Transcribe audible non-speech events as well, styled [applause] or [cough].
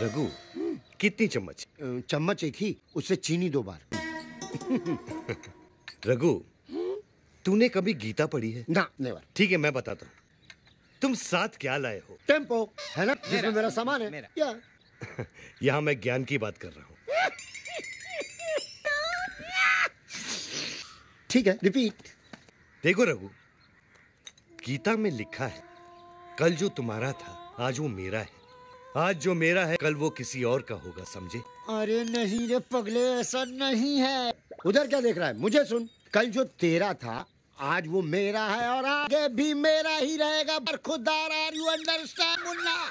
रघु कितनी चम्मच चम्मच एक ही उससे चीनी दो बार [laughs] रघु तूने कभी गीता पढ़ी है ना नेवर ठीक है मैं बताता हूँ तुम साथ क्या लाए हो टेम्पो है ना जिसमें मेरा, मेरा सामान है मेरा। या। [laughs] यहाँ मैं ज्ञान की बात कर रहा हूँ ठीक है रिपीट देखो रघु गीता में लिखा है कल जो तुम्हारा था आज वो मेरा है आज जो मेरा है कल वो किसी और का होगा समझे अरे नहीं रे पगले ऐसा नहीं है उधर क्या देख रहा है मुझे सुन कल जो तेरा था आज वो मेरा है और आगे भी मेरा ही रहेगा पर खुदा आर यू अंडरस्टैंड मुन्ना